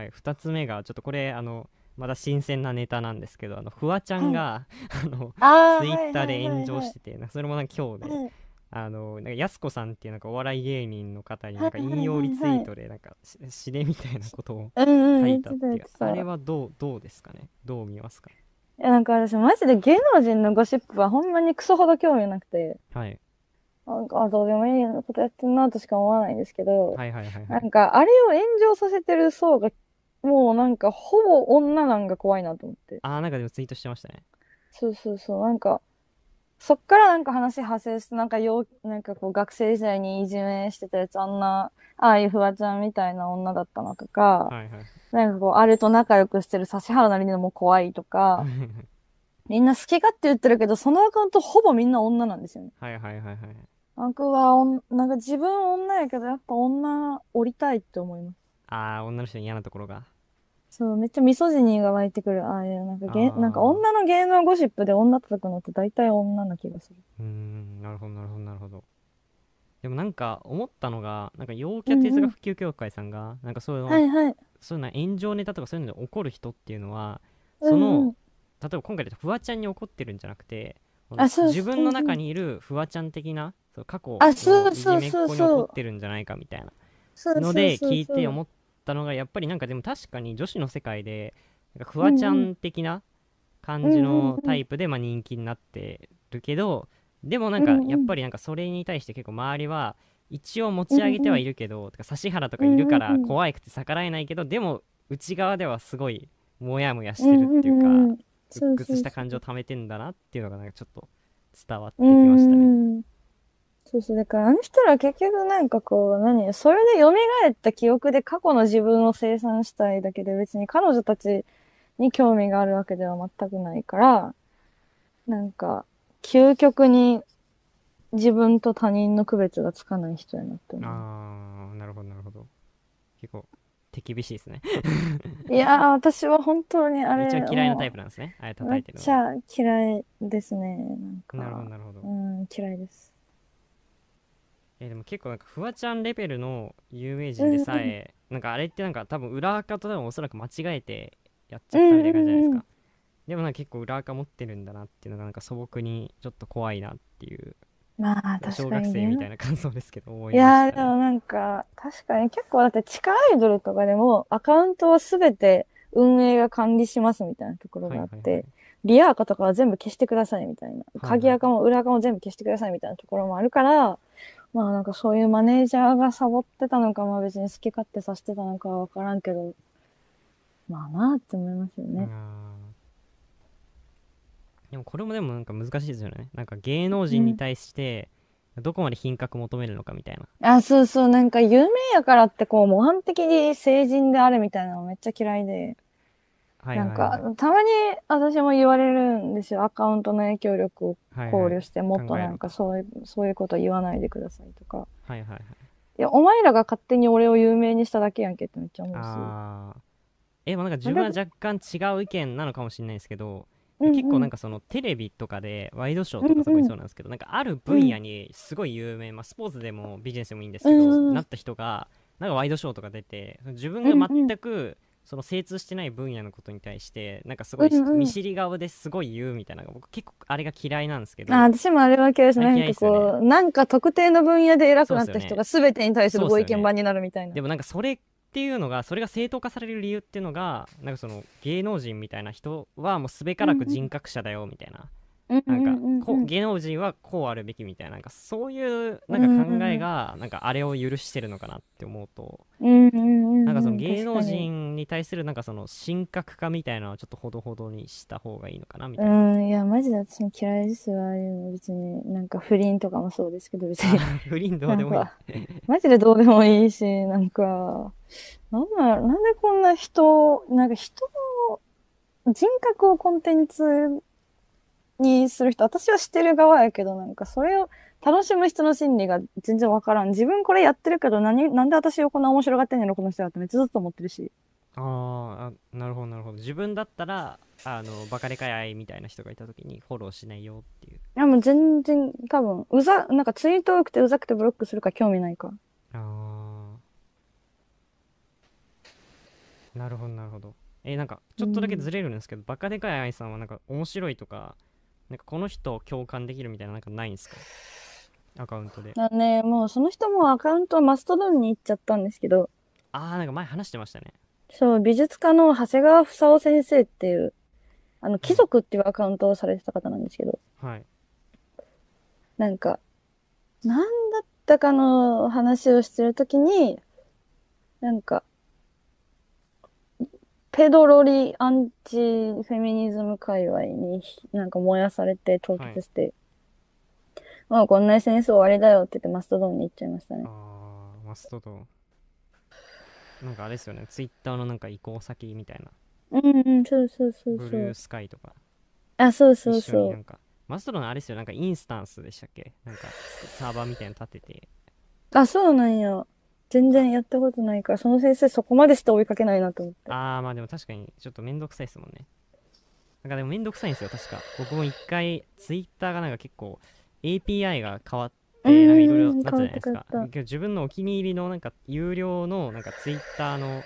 はい、2つ目がちょっとこれあのまだ新鮮なネタなんですけどあのフワちゃんが、うん、あのツイッターで炎上してて、それもなんか今日で、うん、あのなんかやす子さんっていうなんかお笑い芸人の方になんか引用リツイートでなんか詩でみたいなことを書いたっていう、あれはどうどうですかねどう見ますかいなんか私マジで芸能人のゴシップはほんまにクソほど興味なくて、はい、なんかどうでもいいことやってんなとしか思わないんですけど、はいはいはい、はい、なんかあれを炎上させてる層がもうなんかほぼ女なんか怖いなと思ってああ、なんかでもツイートしてましたね。そうそうそうなんかそっからなんか話派生してなんかようなんかこう学生時代にいじめしてたやつあんなああいうフワちゃんみたいな女だったなとか、はいはい。なんかこうあれと仲良くしてる指原なりのも怖いとかみんな好き勝手言ってるけどそのアカウントほぼみんな女なんですよね。はいはいはいはい。僕はおんなんか自分女やけどやっぱ女おりたいって思います。ああ、女の人の嫌なところが。そう、めっちゃミソジニーが湧いてくる。ああいう、なんかゲあなんか女の芸能ゴシップで女叩くのって大体女な気がする。うーん、なるほど、なるほど、なるほど。でもなんか思ったのが、なんか陽キうャ哲んう学ん。普及協会さんが、なんかそういうはいはい。そういうの炎上ネタとかそういうので怒る人っていうのは、そんうの、ん。例えば今回でフワちゃんに怒ってるんじゃなくて、あ、そう自分の中にいるフワちゃん的な、そう過去あ、そういそじうめっそう子に怒ってるんじゃないかみたいなそうのそうで聞いて思っったのがやっぱりなんかでも確かに女子の世界でなんかフワちゃん的な感じのタイプでまあ人気になってるけどでもなんかやっぱりなんかそれに対して結構周りは一応持ち上げてはいるけどとか指原とかいるから怖くて逆らえないけどでも内側ではすごいモヤモヤしてるっていうか鬱屈した感情を溜めてんだなっていうのがなんかちょっと伝わってきましたね。そうそう、だからあの人ら結局なんかこう、何、それで蘇った記憶で過去の自分を生産したいだけで別に彼女たちに興味があるわけでは全くないから、なんか、究極に自分と他人の区別がつかない人やなって思う。ああ、なるほど、なるほど。結構、手厳しいですね。いや私は本当にあれ。一応嫌いなタイプなんですね。あれ叩いてるの。めっちゃ嫌いですね。なんか。なるほど、なるほど。うん、嫌いです。えー、でも結構なんかフワちゃんレベルの有名人でさえ、うん、なんかあれってなんか多分裏垢とでもおそらく間違えてやっちゃったみたいな感じじゃないですか、でもなんか結構裏垢持ってるんだなっていうのがなんか素朴にちょっと怖いなっていうまあ確かに、ね、小学生みたいな感想ですけど思い、ね、いやでもなんか確かに結構だって地下アイドルとかでもアカウントを全て運営が管理しますみたいなところがあって、はいはいはい、リア垢とかは全部消してくださいみたいな鍵垢も裏垢も全部消してくださいみたいなところもあるから、はいはいまあなんかそういうマネージャーがサボってたのか、まあ別に好き勝手させてたのかはからんけど、まあなあって思いますよね。でもこれもでもなんか難しいですよね。なんか芸能人に対して、どこまで品格求めるのかみたいな、あ、そうそう、なんか有名やからってこう模範的に成人であるみたいなのめっちゃ嫌いで。なんか、たまに私も言われるんですよ。アカウントの影響力を考慮して、もっとなんかそういう、そういうこと言わないでくださいとか。はいはいはい。いや、お前らが勝手に俺を有名にしただけやんけってめっちゃ思うし。え、まあ、なんか自分は若干違う意見なのかもしれないですけど、結構なんかそのテレビとかでワイドショーとかごいそうなんですけど、うんうん、なんかある分野にすごい有名、まあ、スポーツでもビジネスでもいいんですけど、うん、なった人が、なんかワイドショーとか出て、自分が全く、うんうんその精通してない分野のことに対してなんかすごい見知り顔ですごい言うみたいな、う僕結構あれが嫌いなんですけどあ私もあれは嫌いですねなんかこう、なんか特定の分野で偉くなった人が全てに対するご意見番になるみたいな、ね、でもなんかそれっていうのがそれが正当化される理由っていうのがなんかその芸能人みたいな人はもうすべからく人格者だよみたいな、うんうんなんかこう芸能人はこうあるべきみたいななんかそういうなんか考えがなんかあれを許してるのかなって思うとなんかその芸能人に対するなんかその神格化みたいなのはちょっとほどほどにした方がいいのかなみたいな。うんいやマジで私も嫌いですわああいうの別になんか不倫とかもそうですけど別に 不倫どうでもいいマジでどうでもいいしなんかなんら、なんでこんな人なんか人の人格をコンテンツにする人、私はしてる側やけど、なんかそれを楽しむ人の心理が全然わからん。自分これやってるけど、何、何で私をこんな面白がってんねやろ、この人だってめっちゃずっと思ってるし。ああ、なるほど、なるほど。自分だったら、あの、バカでかいみたいな人がいた時にフォローしないよっていう。いや、もう全然、多分、うざ、なんかツイート多くてうざくてブロックするか興味ないか。ああ。なるほど、なるほど。えー、なんか、ちょっとだけずれるんですけど、うん、バカでかい愛さんはなんか面白いとか、なんかこの人共感できるみたいななんかないんですかアカウントで。んで、もうその人もアカウントマストドンに行っちゃったんですけど、ああ、なんか前話してましたね。そう、美術家の長谷川房夫先生っていう、あの、貴族っていうアカウントをされてた方なんですけど、はい。なんか、なんだったかの話をしてるときに、なんか、ペドロリアンチフェミニズム界隈になんか燃やされて凍結して、はい、もうこんな戦争終わりだよって言ってマストドンに行っちゃいましたね。ああ、マストドン。なんかあれですよね、ツイッターのなんか移行先みたいな。うんうん、そうそうそうそう。ブルースカイとか。あ、そうそうそう。なんかマストドンあれですよ、なんかインスタンスでしたっけなんかサーバーみたいなの立てて。あ、そうなんや。全然やったことないから、その先生そこまでして追いかけないなと思って。ああ、まあでも確かにちょっとめんどくさいですもんね。なんかでもめんどくさいんですよ、確か。僕も一回、ツイッターがなんか結構 API が変わって、なんかいろいろなったじゃないですか。か自分のお気に入りのなんか有料のなんかツイッターの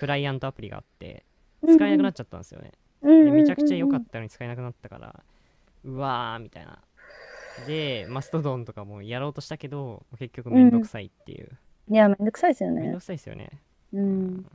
クライアントアプリがあって、使えなくなっちゃったんですよね。でめちゃくちゃ良かったのに使えなくなったから、うわーみたいな。で、マストドンとかもやろうとしたけど、結局めんどくさいっていう。うんいや、めんどくさいですよめんね。どくさいですよね。うん。